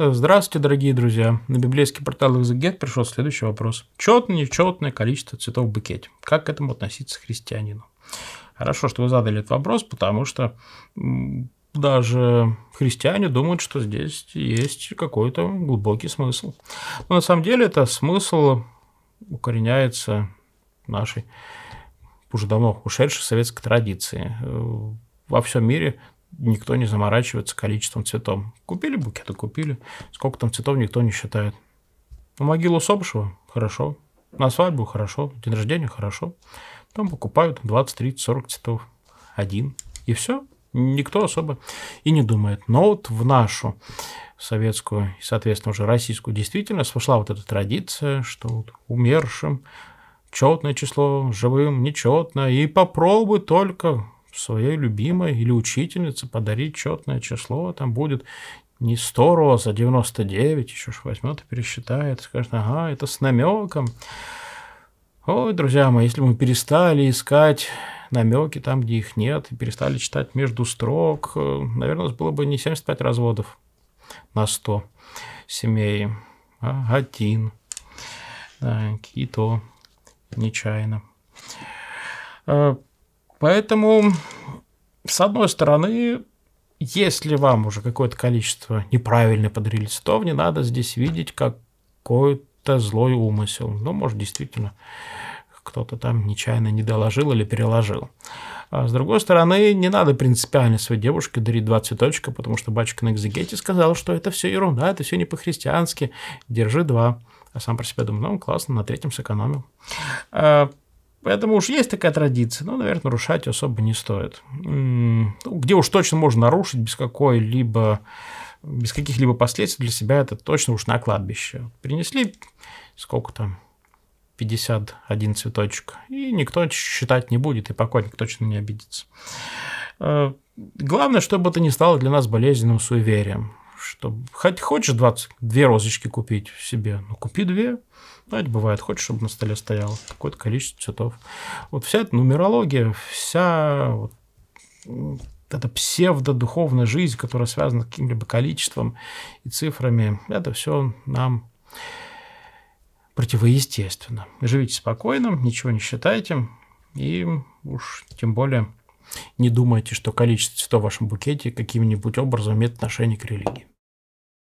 Э, здравствуйте, дорогие друзья. На библейский портал Exeget пришел следующий вопрос. Четное, нечетное количество цветов в букете. Как к этому относиться христианину? Хорошо, что вы задали этот вопрос, потому что даже христиане думают, что здесь есть какой-то глубокий смысл. Но на самом деле это смысл укореняется в нашей уже давно ушедшей советской традиции э, во всем мире никто не заморачивается количеством цветов. Купили букеты, купили. Сколько там цветов, никто не считает. На ну, могилу сопшего хорошо. На свадьбу – хорошо. День рождения – хорошо. Там покупают 20, 30, 40 цветов. Один. И все. Никто особо и не думает. Но вот в нашу советскую и, соответственно, уже российскую действительность вошла вот эта традиция, что вот умершим четное число, живым нечетное, и попробуй только своей любимой или учительнице подарить четное число, там будет не 100 роз, а 99, еще ж возьмет и пересчитает, скажет, ага, это с намеком. Ой, друзья мои, если мы перестали искать намеки там, где их нет, и перестали читать между строк, э, наверное, у нас было бы не 75 разводов на 100 семей, а один. Да, и то нечаянно. Э, Поэтому, с одной стороны, если вам уже какое-то количество неправильно подарили то не надо здесь видеть какой-то злой умысел. Ну, может, действительно кто-то там нечаянно не доложил или переложил. А с другой стороны, не надо принципиально своей девушке дарить два цветочка, потому что батюшка на экзегете сказал, что это все ерунда, это все не по-христиански, держи два. А сам про себя думал, ну, классно, на третьем сэкономил. А, Поэтому уж есть такая традиция, но, наверное, нарушать особо не стоит. Ну, где уж точно можно нарушить без какой-либо без каких-либо последствий для себя, это точно уж на кладбище. Принесли сколько там, 51 цветочек, и никто считать не будет, и покойник точно не обидится. Э, главное, чтобы это не стало для нас болезненным суеверием что хоть хочешь 22 розочки купить себе, ну купи две. Знаете, ну, бывает, хочешь, чтобы на столе стояло какое-то количество цветов. Вот вся эта нумерология, вся вот эта псевдодуховная жизнь, которая связана с каким-либо количеством и цифрами, это все нам противоестественно. Живите спокойно, ничего не считайте, и уж тем более не думайте, что количество цветов в вашем букете каким-нибудь образом имеет отношение к религии.